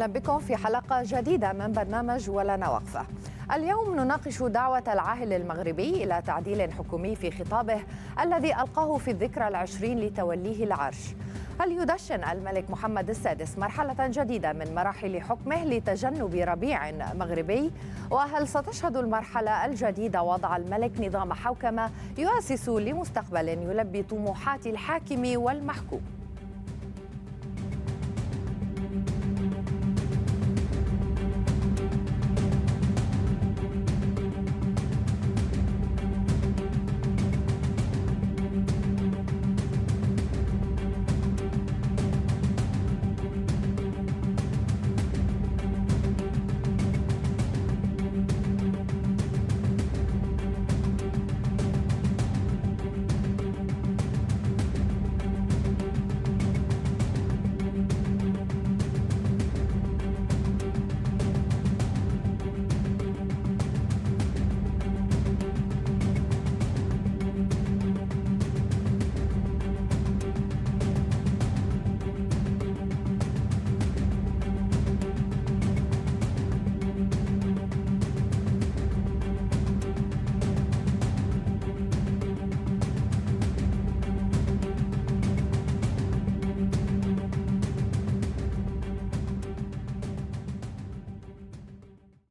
أهلا بكم في حلقة جديدة من برنامج ولنا وقفة اليوم نناقش دعوة العاهل المغربي إلى تعديل حكومي في خطابه الذي ألقاه في الذكرى العشرين لتوليه العرش هل يدشن الملك محمد السادس مرحلة جديدة من مراحل حكمه لتجنب ربيع مغربي؟ وهل ستشهد المرحلة الجديدة وضع الملك نظام حوكمة يؤسس لمستقبل يلبي طموحات الحاكم والمحكوم؟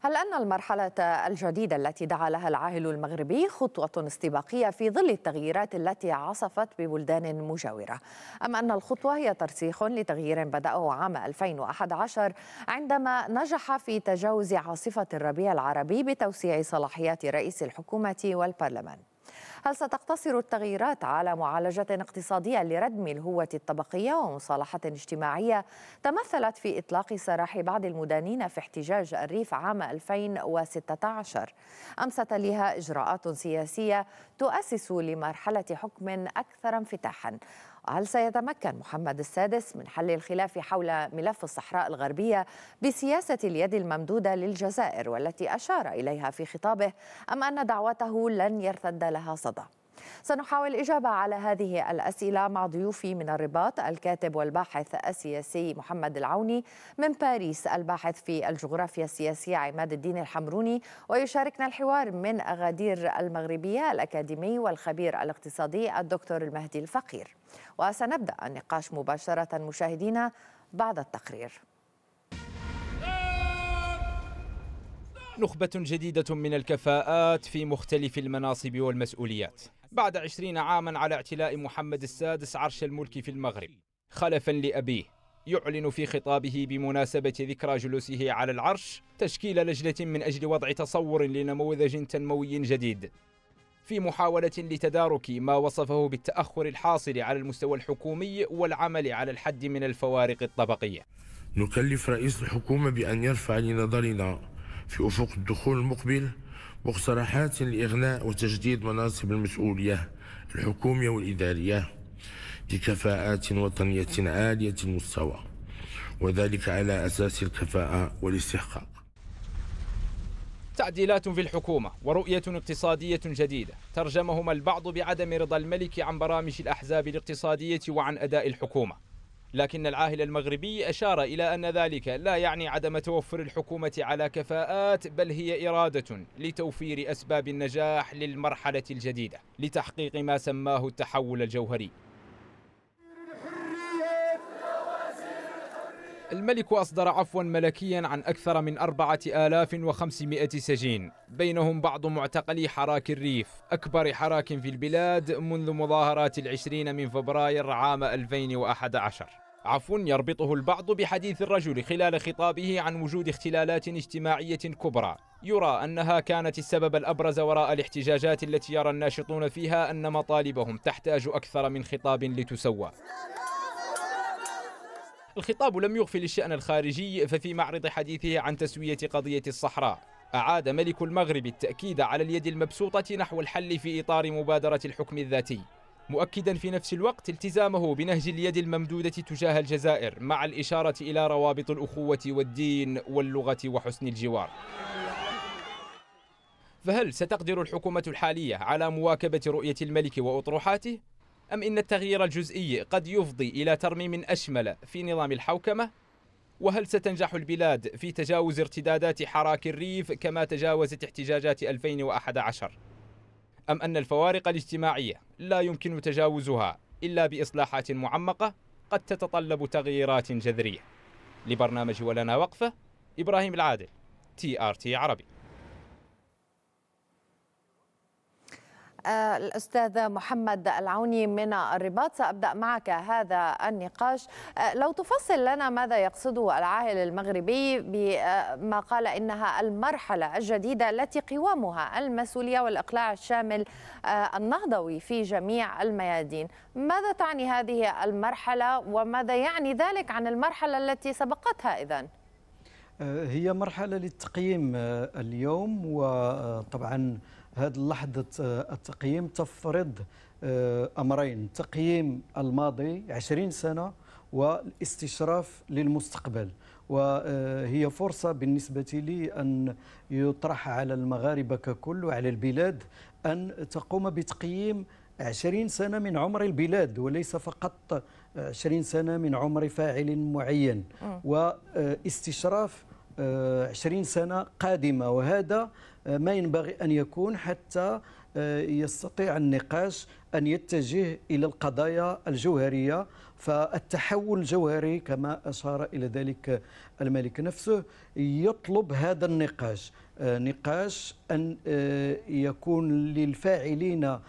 هل أن المرحلة الجديدة التي دعا لها العاهل المغربي خطوة استباقية في ظل التغييرات التي عصفت ببلدان مجاورة أم أن الخطوة هي ترسيخ لتغيير بدأه عام 2011 عندما نجح في تجاوز عاصفة الربيع العربي بتوسيع صلاحيات رئيس الحكومة والبرلمان هل ستقتصر التغييرات على معالجة اقتصادية لردم الهوة الطبقية ومصالحة اجتماعية تمثلت في إطلاق سراح بعض المدانين في احتجاج الريف عام 2016 أم ستليها إجراءات سياسية تؤسس لمرحلة حكم أكثر انفتاحا هل سيتمكن محمد السادس من حل الخلاف حول ملف الصحراء الغربية بسياسة اليد الممدودة للجزائر والتي أشار إليها في خطابه أم أن دعوته لن يرتد لها صدى؟ سنحاول الإجابة على هذه الأسئلة مع ضيوفي من الرباط الكاتب والباحث السياسي محمد العوني من باريس الباحث في الجغرافيا السياسية عماد الدين الحمروني ويشاركنا الحوار من أغادير المغربية الأكاديمي والخبير الاقتصادي الدكتور المهدي الفقير وسنبدأ النقاش مباشرة مشاهدينا بعد التقرير نخبة جديدة من الكفاءات في مختلف المناصب والمسؤوليات بعد عشرين عاما على اعتلاء محمد السادس عرش الملك في المغرب خلفا لأبيه يعلن في خطابه بمناسبة ذكرى جلوسه على العرش تشكيل لجنة من أجل وضع تصور لنموذج تنموي جديد في محاولة لتدارك ما وصفه بالتأخر الحاصل على المستوى الحكومي والعمل على الحد من الفوارق الطبقية نكلف رئيس الحكومة بأن يرفع لنظرنا في أفق الدخول المقبل مقترحات لإغناء وتجديد مناصب المسؤولية الحكومية والإدارية بكفاءات وطنية عالية المستوى وذلك على أساس الكفاءة والاستحقاق تعديلات في الحكومة ورؤية اقتصادية جديدة ترجمهما البعض بعدم رضا الملك عن برامج الأحزاب الاقتصادية وعن أداء الحكومة لكن العاهل المغربي أشار إلى أن ذلك لا يعني عدم توفر الحكومة على كفاءات بل هي إرادة لتوفير أسباب النجاح للمرحلة الجديدة لتحقيق ما سماه التحول الجوهري الملك أصدر عفوا ملكيا عن أكثر من 4500 سجين بينهم بعض معتقلي حراك الريف أكبر حراك في البلاد منذ مظاهرات العشرين من فبراير عام 2011 عفو يربطه البعض بحديث الرجل خلال خطابه عن وجود اختلالات اجتماعية كبرى يرى أنها كانت السبب الأبرز وراء الاحتجاجات التي يرى الناشطون فيها أن مطالبهم تحتاج أكثر من خطاب لتسوى الخطاب لم يغفل الشأن الخارجي ففي معرض حديثه عن تسوية قضية الصحراء أعاد ملك المغرب التأكيد على اليد المبسوطة نحو الحل في إطار مبادرة الحكم الذاتي مؤكدا في نفس الوقت التزامه بنهج اليد الممدودة تجاه الجزائر مع الإشارة إلى روابط الأخوة والدين واللغة وحسن الجوار فهل ستقدر الحكومة الحالية على مواكبة رؤية الملك وأطروحاته؟ أم إن التغيير الجزئي قد يفضي إلى ترميم أشمل في نظام الحوكمة؟ وهل ستنجح البلاد في تجاوز ارتدادات حراك الريف كما تجاوزت احتجاجات 2011؟ أم أن الفوارق الاجتماعية لا يمكن تجاوزها إلا بإصلاحات معمقة قد تتطلب تغييرات جذرية لبرنامج ولنا وقفة إبراهيم العادل تي آر تي عربي آه، الأستاذ محمد العوني من الرباط سأبدأ معك هذا النقاش آه، لو تفصل لنا ماذا يقصده العاهل المغربي بما آه، قال إنها المرحلة الجديدة التي قوامها المسؤولية والإقلاع الشامل النهضوي في جميع الميادين ماذا تعني هذه المرحلة وماذا يعني ذلك عن المرحلة التي سبقتها إذن؟ هي مرحلة للتقييم اليوم وطبعا هذه لحظة آه، التقييم تفرض آه، أمرين تقييم الماضي 20 سنة والاستشراف للمستقبل وهي آه، فرصة بالنسبة لي أن يطرح على المغاربة ككل وعلى البلاد أن تقوم بتقييم 20 سنة من عمر البلاد وليس فقط 20 سنة من عمر فاعل معين واستشراف 20 آه، سنة قادمة وهذا آه، ما ينبغي أن يكون حتى آه، يستطيع النقاش أن يتجه إلى القضايا الجوهرية فالتحول الجوهري كما أشار إلى ذلك الملك نفسه يطلب هذا النقاش نقاش أن يكون للفاعلين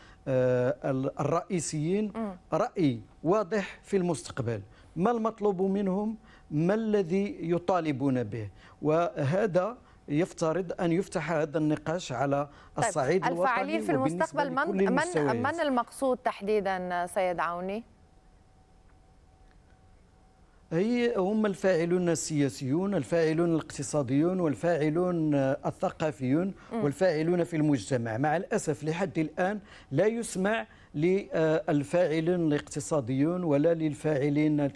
الرئيسيين رأي واضح في المستقبل ما المطلوب منهم ما الذي يطالبون به وهذا يفترض ان يفتح هذا النقاش على طيب الصعيد الوطني الفعالين في المستقبل من من من المقصود تحديدا سيد عوني؟ هي هم الفاعلون السياسيون الفاعلون الاقتصاديون والفاعلون الثقافيون والفاعلون في المجتمع مع الأسف لحد الآن لا يسمع للفاعلين الاقتصاديون ولا للفاعلين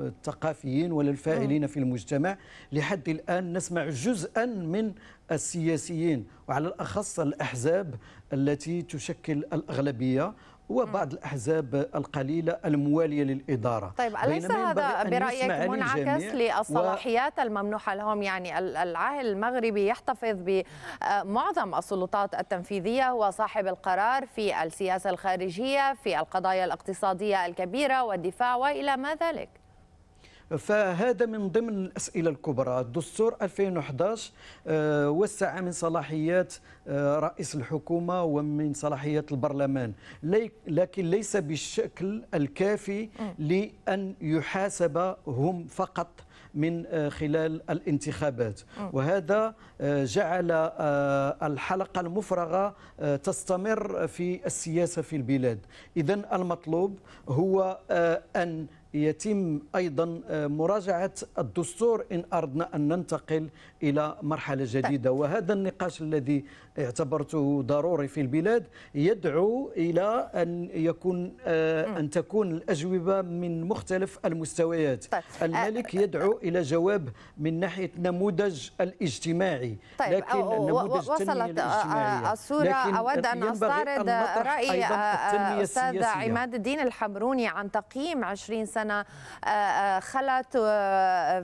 الثقافيين ولا الفاعلين في المجتمع لحد الآن نسمع جزءا من السياسيين وعلى الأخص الأحزاب التي تشكل الأغلبية وبعض الأحزاب القليلة الموالية للإدارة طيب أليس هذا برأيك منعكس للصلاحيات و... الممنوحة لهم يعني العاهل المغربي يحتفظ بمعظم آه، السلطات التنفيذية وصاحب القرار في السياسة الخارجية في القضايا الاقتصادية الكبيرة والدفاع وإلى ما ذلك فهذا من ضمن الأسئلة الكبرى الدستور 2011 آه، وسع من صلاحيات آه، رئيس الحكومة ومن صلاحيات البرلمان لكن ليس بالشكل الكافي لأن يحاسب هم فقط من آه، خلال الانتخابات وهذا جعل الحلقة المفرغة تستمر في السياسة في البلاد إذا المطلوب هو أن يتم أيضا آه، مراجعة الدستور إن أردنا أن ننتقل إلى مرحلة طيب. جديدة وهذا النقاش الذي اعتبرته ضروري في البلاد يدعو إلى أن يكون آه، أن تكون الأجوبة من مختلف المستويات طيب. آه، الملك آه، يدعو إلى جواب من ناحية نموذج الاجتماعي طيب. لكن نموذج وصلت الصورة أود أن أستعرض رأي أستاذ عماد الدين الحمروني عن تقييم 20 سنة خلت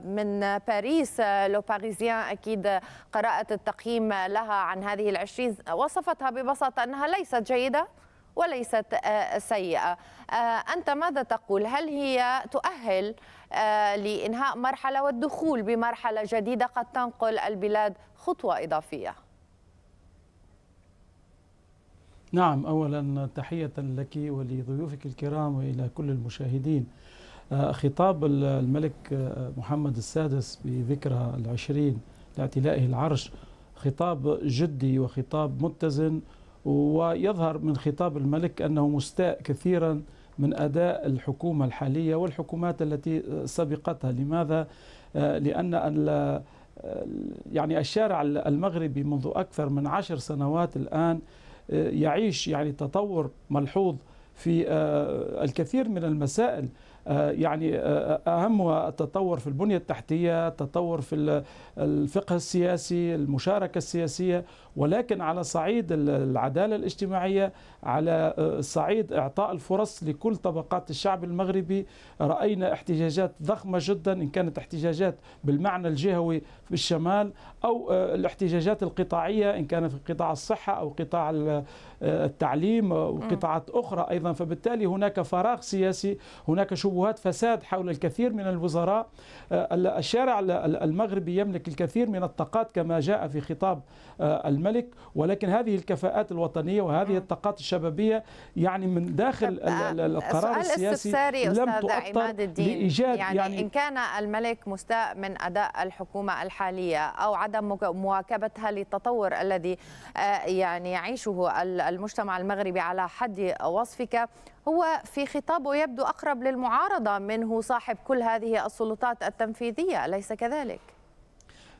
من باريس لو باريزيان أكيد قرأت التقييم لها عن هذه العشرين وصفتها ببساطة أنها ليست جيدة وليست آه، سيئة آه، أنت ماذا تقول هل هي تؤهل آه، لإنهاء مرحلة والدخول بمرحلة جديدة قد تنقل البلاد خطوة إضافية نعم أولا تحية لك ولضيوفك الكرام وإلى كل المشاهدين خطاب الملك محمد السادس بذكرى العشرين لاعتلائه العرش خطاب جدي وخطاب متزن ويظهر من خطاب الملك أنه مستاء كثيرا من أداء الحكومة الحالية والحكومات التي سبقتها لماذا؟ آه، لأن آه، يعني الشارع المغربي منذ أكثر من عشر سنوات الآن آه، يعيش يعني تطور ملحوظ في الكثير من المسائل آه، يعني آه، آه، أهمها التطور في البنية التحتية التطور في الفقه السياسي المشاركة السياسية ولكن على صعيد العدالة الاجتماعية على آه، صعيد إعطاء الفرص لكل طبقات الشعب المغربي رأينا احتجاجات ضخمة جدا إن كانت احتجاجات بالمعنى الجهوي في الشمال أو آه، الاحتجاجات القطاعية إن كانت في قطاع الصحة أو قطاع آه، التعليم وقطاعات أخرى أيضا فبالتالي هناك فراغ سياسي هناك شبهات فساد حول الكثير من الوزراء الشارع المغربي يملك الكثير من الطاقات كما جاء في خطاب المغرب الملك ولكن هذه الكفاءات الوطنيه وهذه الطاقات الشبابيه يعني من داخل القرار السياسي لم تؤثر لايجاد يعني, يعني ان كان الملك مستاء من اداء الحكومه الحاليه او عدم مواكبتها للتطور الذي آه، يعني يعيشه المجتمع المغربي على حد وصفك هو في خطابه يبدو أقرب للمعارضة منه صاحب كل هذه السلطات التنفيذية أليس كذلك؟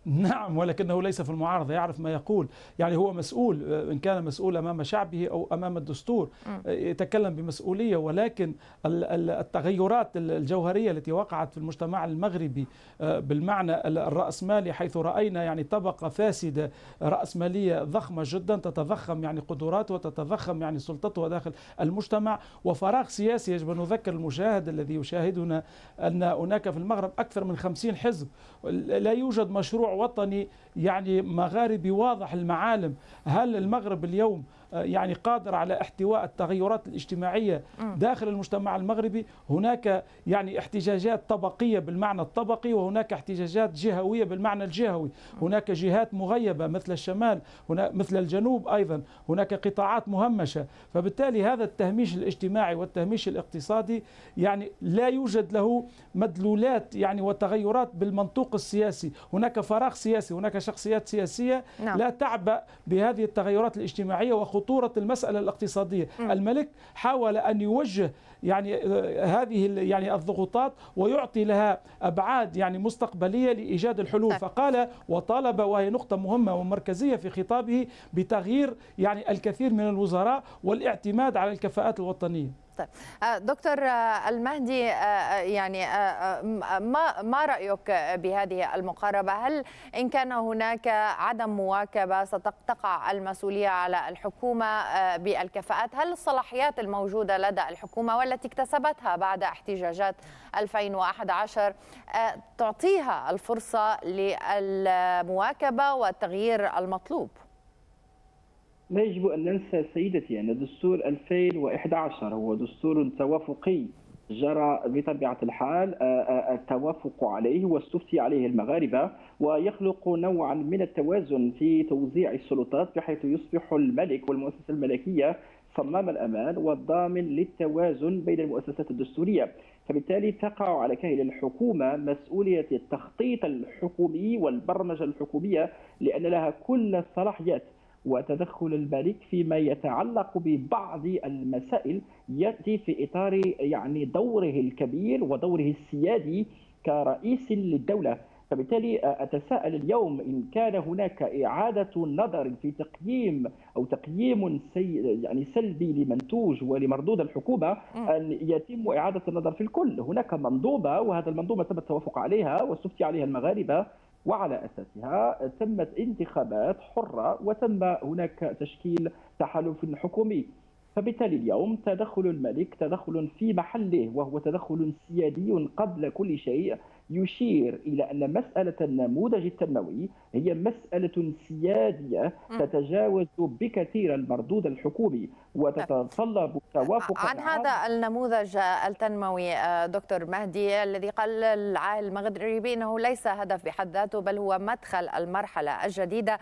نعم ولكنه ليس في المعارضة يعرف ما يقول يعني هو مسؤول آه، إن كان مسؤول أمام شعبه أو أمام الدستور آه، يتكلم بمسؤولية ولكن التغيرات الجوهرية التي وقعت في المجتمع المغربي آه، بالمعنى الرأسمالي حيث رأينا يعني طبقة فاسدة رأسمالية ضخمة جدا تتضخم يعني قدراته وتتضخم يعني سلطته داخل المجتمع وفراغ سياسي يجب أن نذكر المشاهد الذي يشاهدنا أن هناك في المغرب أكثر من 50 حزب لا يوجد مشروع وطني يعني مغاربي واضح المعالم هل المغرب اليوم آه، يعني قادر على احتواء التغيرات الاجتماعية داخل المجتمع المغربي هناك يعني احتجاجات طبقية بالمعنى الطبقي وهناك احتجاجات جهوية بالمعنى الجهوي هناك جهات مغيبة مثل الشمال هنا مثل الجنوب أيضا هناك قطاعات مهمشة فبالتالي هذا التهميش الاجتماعي والتهميش الاقتصادي يعني لا يوجد له مدلولات يعني وتغيرات بالمنطوق السياسي هناك فراغ سياسي هناك شخصيات سياسية نعم. لا تعبأ بهذه التغيرات الاجتماعية وخ خطورة المسألة الاقتصادية م. الملك حاول أن يوجه يعني آه، هذه يعني الضغوطات ويعطي لها أبعاد يعني مستقبلية لإيجاد الحلول طيب. فقال وطالب وهي نقطة مهمة ومركزية في خطابه بتغيير يعني الكثير من الوزراء والاعتماد على الكفاءات الوطنية طيب دكتور آه، المهدي آه، يعني ما ما رايك بهذه المقاربه؟ هل ان كان هناك عدم مواكبه ستقع المسؤوليه على الحكومه بالكفاءات؟ هل الصلاحيات الموجوده لدى الحكومه والتي اكتسبتها بعد احتجاجات 2011 تعطيها الفرصه للمواكبه والتغيير المطلوب؟ لا يجب أن ننسى سيدتي أن دستور 2011 هو دستور توافقي جرى بطبيعة الحال آه، آه، التوافق عليه واستفتي عليه المغاربة ويخلق نوعا من التوازن في توزيع السلطات بحيث يصبح الملك والمؤسسة الملكية صمام الأمان والضامن للتوازن بين المؤسسات الدستورية فبالتالي تقع على كاهل الحكومة مسؤولية التخطيط الحكومي والبرمجة الحكومية لأن لها كل الصلاحيات وتدخل الملك فيما يتعلق ببعض المسائل ياتي في اطار يعني دوره الكبير ودوره السيادي كرئيس للدوله فبالتالي آه، اتساءل اليوم ان كان هناك اعاده نظر في تقييم او تقييم سي يعني سلبي لمنتوج ولمردود الحكومه ان يتم اعاده النظر في الكل، هناك منظومه وهذا المنظومه تم التوافق عليها واستفتي عليها المغاربه وعلى أساسها تمت انتخابات حرة وتم هناك تشكيل تحالف حكومي فبالتالي اليوم تدخل الملك تدخل في محله وهو تدخل سيادي قبل كل شيء يشير إلى أن مسألة النموذج التنموي هي مسألة سيادية تتجاوز بكثير المردود الحكومي وتتطلب توافقا عن هذا النموذج التنموي آه، دكتور مهدي الذي قال العاهل المغربي انه ليس هدف بحد ذاته بل هو مدخل المرحله الجديده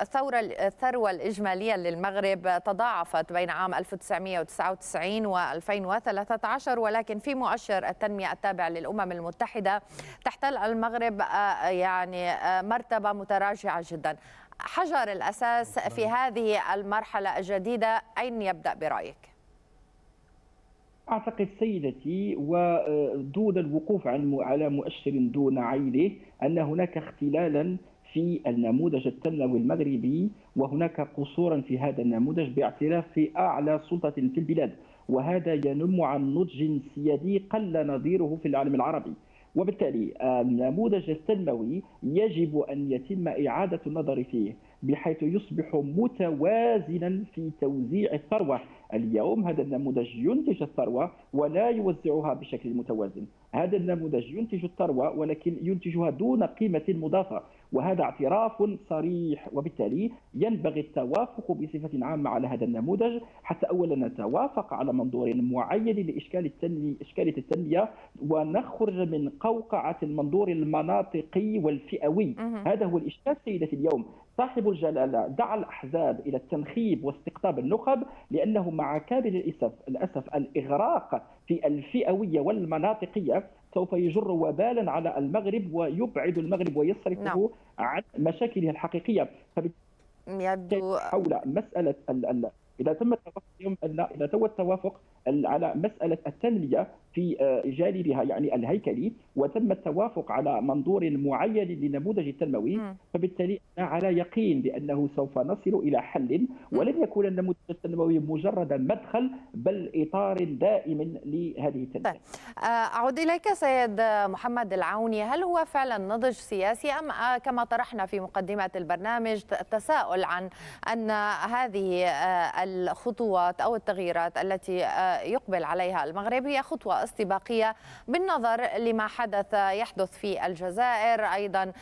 الثوره الثروه الاجماليه للمغرب تضاعفت بين عام 1999 و2013 ولكن في مؤشر التنميه التابع للامم المتحده تحتل المغرب آه، يعني آه، مرتبه طبعا متراجعة جدا حجر الأساس في هذه المرحلة الجديدة أين يبدأ برأيك؟ أعتقد سيدتي ودون آه، الوقوف على مؤشر دون عينه أن هناك اختلالا في النموذج التنموي المغربي وهناك قصورا في هذا النموذج باعتراف في أعلى سلطة في البلاد وهذا ينم عن نضج سيادي قل نظيره في العالم العربي وبالتالي النموذج آه، التنموي يجب أن يتم إعادة النظر فيه بحيث يصبح متوازنا في توزيع الثروة اليوم هذا النموذج ينتج الثروة ولا يوزعها بشكل متوازن هذا النموذج ينتج الثروة ولكن ينتجها دون قيمة مضافة وهذا اعتراف صريح وبالتالي ينبغي التوافق بصفة عامة على هذا النموذج حتى أولا نتوافق على منظور معين لإشكال التنمية إشكالية التنمية ونخرج من قوقعة المنظور المناطقي والفئوي هذا هو الإشكال سيدتي اليوم صاحب الجلالة دعا الأحزاب إلى التنخيب واستقطاب النخب لأنه مع كامل الأسف, الأسف الإغراق في الفئوية والمناطقية سوف يجر وبالا على المغرب ويبعد المغرب ويصرفه نعم. عن مشاكله الحقيقيه يبدو حول مساله ال ال اذا تم التوافق اليوم اذا تم التوافق على مساله التنميه في آه، جانبها يعني الهيكلي وتم التوافق على منظور معين للنموذج التنموي فبالتالي على يقين بأنه سوف نصل إلى حل ولن يكون النموذج التنموي مجرد مدخل بل إطار دائم لهذه التنمية طيب. آه، أعود إليك سيد محمد العوني هل هو فعلا نضج سياسي أم آه، كما طرحنا في مقدمة البرنامج تساؤل عن أن هذه الخطوات أو التغييرات التي يقبل عليها المغرب هي خطوة استباقية بالنظر لما حدث يحدث في الجزائر أيضا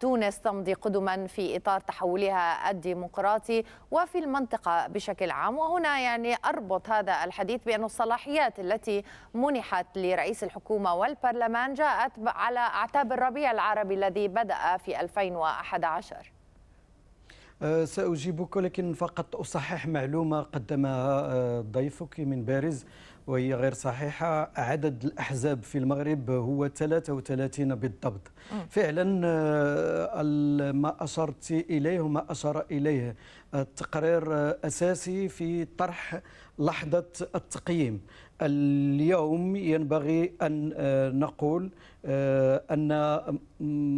تونس تمضي قدما في إطار تحولها الديمقراطي وفي المنطقة بشكل عام وهنا يعني أربط هذا الحديث بأن الصلاحيات التي منحت لرئيس الحكومة والبرلمان جاءت على أعتاب الربيع العربي الذي بدأ في 2011 أه، سأجيبك ولكن فقط أصحح معلومة قدمها أه، ضيفك من بارز وهي غير صحيحة عدد الأحزاب في المغرب هو 33 بالضبط فعلا آه، ما أشرت إليه وما أشر إليه التقرير أساسي في طرح لحظة التقييم اليوم ينبغي أن آه، نقول آه، أن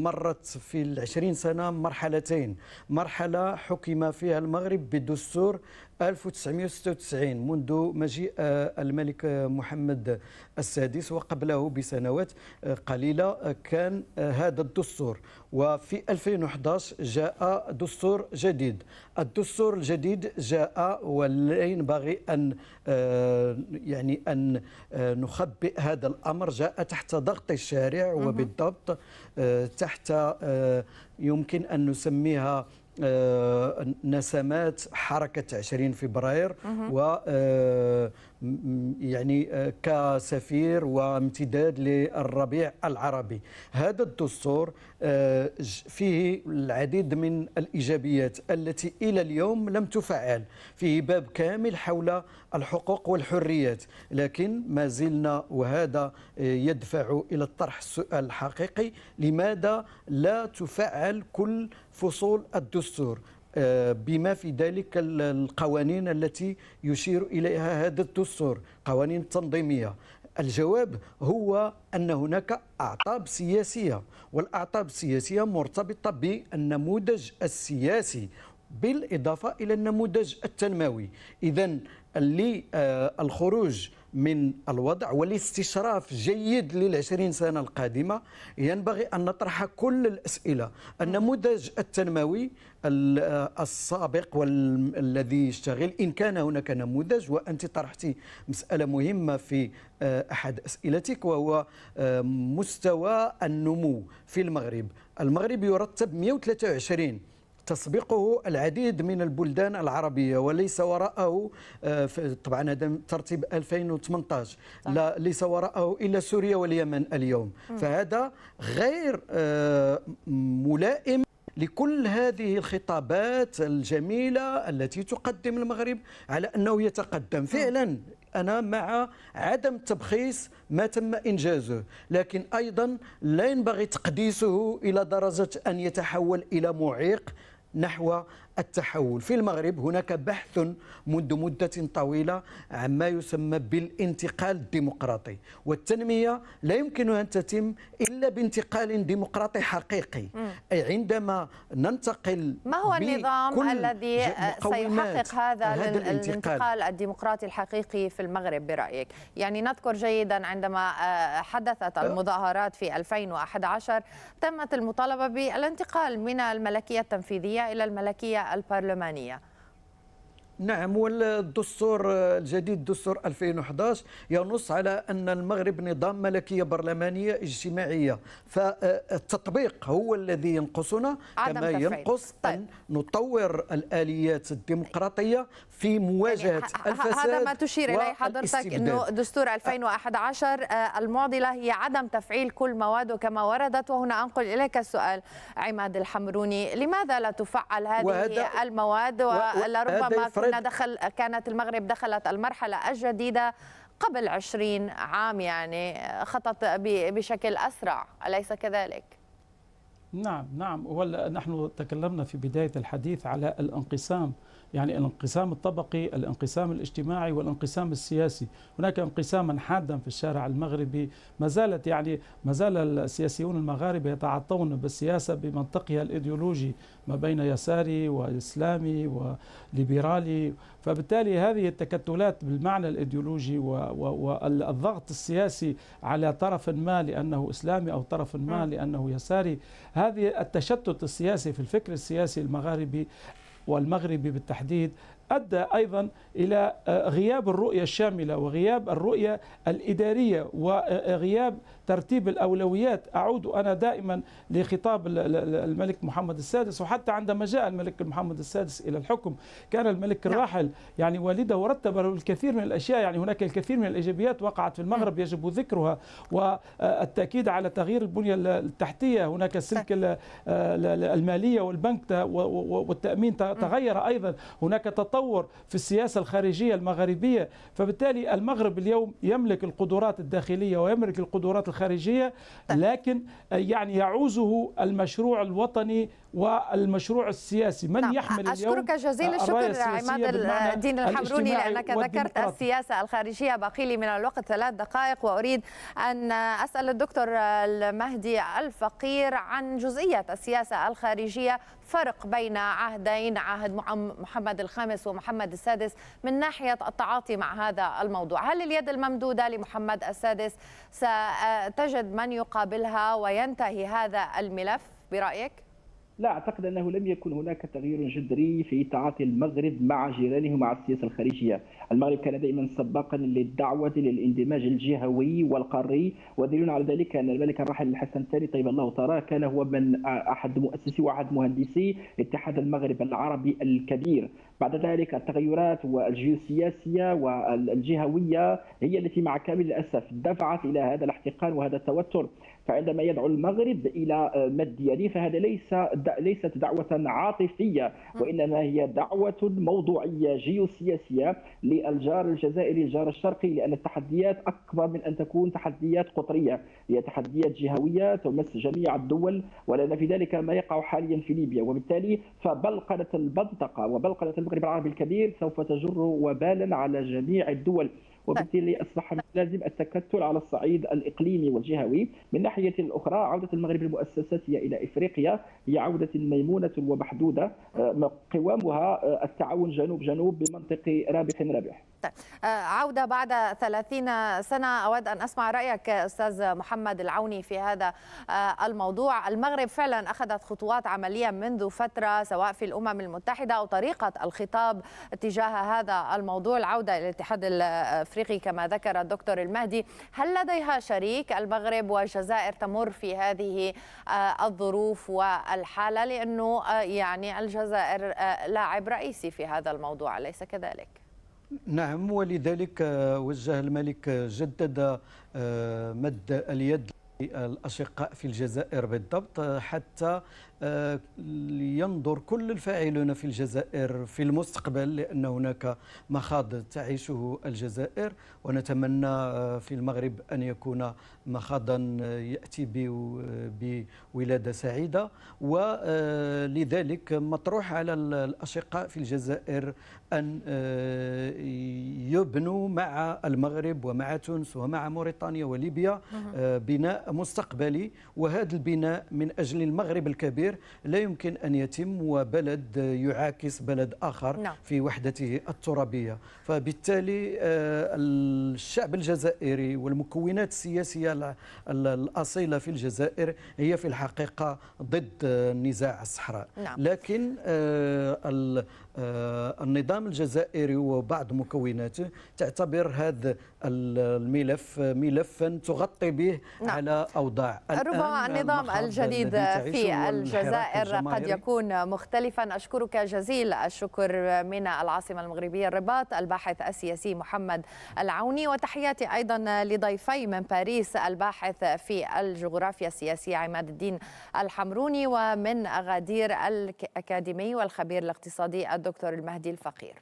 مرت في العشرين سنة مرحلتين مرحلة حكم فيها المغرب بدستور 1996 منذ مجيء آه، الملك آه، محمد السادس وقبله بسنوات آه، قليلة كان هذا الدستور وفي 2011 جاء دستور جديد الدستور الجديد جاء ولا ينبغي أن يعني أن نخبئ هذا الأمر جاء تحت ضغط الشارع وبالضبط تحت يمكن أن نسميها آه، نسمات حركة 20 فبراير و آه، يعني آه، كسفير وامتداد للربيع العربي هذا الدستور آه، فيه العديد من الإيجابيات التي إلى اليوم لم تفعل فيه باب كامل حول الحقوق والحريات لكن ما زلنا وهذا آه، يدفع إلى الطرح الحقيقي لماذا لا تفعل كل فصول الدستور بما في ذلك القوانين التي يشير إليها هذا الدستور قوانين تنظيمية الجواب هو أن هناك أعطاب سياسية والأعطاب السياسية مرتبطة بالنموذج السياسي بالإضافة إلى النموذج التنموي إذا للخروج آه من الوضع والاستشراف جيد للعشرين سنة القادمة ينبغي أن نطرح كل الأسئلة النموذج التنموي السابق والذي يشتغل إن كان هناك نموذج وأنت طرحتي مسألة مهمة في آه، أحد أسئلتك وهو آه، مستوى النمو في المغرب المغرب يرتب 123 تسبقه العديد من البلدان العربية وليس وراءه آه، طبعا هذا ترتيب 2018 لا ليس وراءه إلا سوريا واليمن اليوم فهذا غير آه، ملائم لكل هذه الخطابات الجميلة التي تقدم المغرب على أنه يتقدم فعلا أنا مع عدم تبخيص ما تم إنجازه لكن أيضا لا ينبغي تقديسه إلى درجة أن يتحول إلى معيق نحو التحول في المغرب هناك بحث منذ مدة طويلة عما يسمى بالانتقال الديمقراطي والتنمية لا يمكن أن تتم إلا بانتقال ديمقراطي حقيقي أي عندما ننتقل ما هو النظام الذي سيحقق هذا, هذا الانتقال. الانتقال الديمقراطي الحقيقي في المغرب برأيك يعني نذكر جيدا عندما آه، حدثت أه. المظاهرات في 2011 تمت المطالبة بالانتقال من الملكية التنفيذية إلى الملكية البرلمانية نعم والدستور الجديد دستور 2011 ينص على أن المغرب نظام ملكية برلمانية اجتماعية فالتطبيق هو الذي ينقصنا كما ينقص طيب. أن نطور الآليات الديمقراطية في مواجهة يعني الفساد هذا ما تشير إليه حضرتك أنه دستور 2011 آه، المعضلة هي عدم تفعيل كل مواده كما وردت وهنا أنقل إليك السؤال عماد الحمروني لماذا لا تفعل هذه المواد ولربما كنا دخل كانت المغرب دخلت المرحلة الجديدة قبل عشرين عام يعني خطط بشكل أسرع أليس كذلك؟ نعم نعم ولا نحن تكلمنا في بداية الحديث على الانقسام يعني الانقسام الطبقي الانقسام الاجتماعي والانقسام السياسي هناك انقساما حادا في الشارع المغربي ما زالت يعني ما زال السياسيون المغاربه يتعاطون بالسياسه بمنطقها الايديولوجي ما بين يساري واسلامي وليبرالي فبالتالي هذه التكتلات بالمعنى الايديولوجي والضغط السياسي على طرف ما لانه اسلامي او طرف ما نعم. لانه يساري هذه التشتت السياسي في الفكر السياسي المغاربي والمغربي بالتحديد أدى أيضا إلى آه، غياب الرؤية الشاملة وغياب الرؤية الإدارية وغياب ترتيب الأولويات أعود أنا دائما لخطاب الملك محمد السادس وحتى عندما جاء الملك محمد السادس إلى الحكم كان الملك نعم. الراحل يعني والده رتب الكثير من الأشياء يعني هناك الكثير من الإيجابيات وقعت في المغرب نعم. يجب ذكرها والتأكيد على تغيير البنية التحتية هناك السلك المالية والبنك والتأمين نعم. تغير أيضا هناك تطور في السياسة الخارجية المغربية فبالتالي المغرب اليوم يملك القدرات الداخلية ويملك القدرات خارجية لكن يعني يعوزه المشروع الوطني والمشروع السياسي من نعم. يحمل أشكرك اليوم أشكرك جزيل آه، الشكر عماد الدين الحمروني لأنك ذكرت السياسة الخارجية باقي لي من الوقت ثلاث دقائق وأريد أن أسأل الدكتور المهدي الفقير عن جزئية السياسة الخارجية فرق بين عهدين عهد محمد الخامس ومحمد السادس من ناحية التعاطي مع هذا الموضوع هل اليد الممدودة لمحمد السادس ستجد من يقابلها وينتهي هذا الملف برأيك؟ لا اعتقد انه لم يكن هناك تغيير جذري في تعاطي المغرب مع جيرانه ومع السياسه الخارجيه، المغرب كان دائما سباقا للدعوه للاندماج الجهوي والقاري ودليل على ذلك ان الملك الراحل الحسن الثاني طيب الله ثراه كان هو من احد مؤسسي واحد مهندسي اتحاد المغرب العربي الكبير، بعد ذلك التغيرات والجيوسياسية والجهوية هي التي مع كامل الأسف دفعت إلى هذا الاحتقان وهذا التوتر فعندما يدعو المغرب الى مادية فهذا ليس ليست دعوه عاطفيه وانما هي دعوه موضوعيه جيوسياسيه للجار الجزائري الجار الشرقي لان التحديات اكبر من ان تكون تحديات قطريه هي تحديات جهويه تمس جميع الدول ولنا في ذلك ما يقع حاليا في ليبيا وبالتالي فبلقنه المنطقه وبلقنه المغرب العربي الكبير سوف تجر وبالا على جميع الدول وبالتالي طيب. اصبح لازم التكتل على الصعيد الاقليمي والجهوي من ناحيه اخرى عوده المغرب المؤسساتيه الى افريقيا هي عوده ميمونه ومحدوده آه، قوامها آه، التعاون جنوب جنوب بمنطق رابح رابح طيب. آه، عودة بعد 30 سنة أود أن أسمع رأيك أستاذ محمد العوني في هذا الموضوع المغرب فعلا أخذت خطوات عملية منذ فترة سواء في الأمم المتحدة أو طريقة الخطاب تجاه هذا الموضوع العودة إلى الاتحاد الافريقي الأفريقي كما ذكر الدكتور المهدي هل لديها شريك المغرب والجزائر تمر في هذه آه، الظروف والحالة لأنه آه، يعني الجزائر آه، لاعب رئيسي في هذا الموضوع أليس كذلك؟ نعم ولذلك وجه الملك جدد مد اليد الأشقاء في الجزائر بالضبط حتى ينظر كل الفاعلون في الجزائر في المستقبل لأن هناك مخاض تعيشه الجزائر ونتمنى آه، في المغرب أن يكون مخاضا آه، يأتي آه، بولادة سعيدة ولذلك مطروح على الأشقاء في الجزائر أن يبنوا مع المغرب ومع تونس ومع موريتانيا وليبيا بناء مستقبلي وهذا البناء من أجل المغرب الكبير كبير لا يمكن أن يتم وبلد يعاكس بلد آخر نعم. في وحدته الترابية فبالتالي آه، الشعب الجزائري والمكونات السياسية الأصيلة في الجزائر هي في الحقيقة ضد نزاع الصحراء نعم. لكن آه، آه، النظام الجزائري وبعض مكوناته تعتبر هذا الملف ملفا تغطي به نعم. على اوضاع ربما النظام الجديد في الجزائر قد يكون مختلفا اشكرك جزيل الشكر من العاصمه المغربيه الرباط الباحث السياسي محمد العوني وتحياتي ايضا لضيفي من باريس الباحث في الجغرافيا السياسيه عماد الدين الحمروني ومن غدير الاكاديمي والخبير الاقتصادي الدكتور المهدي الفقير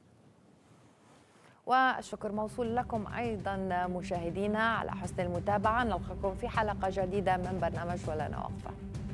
والشكر موصول لكم أيضا مشاهدينا على حسن المتابعة نلقاكم في حلقة جديدة من برنامج ولنا وقفة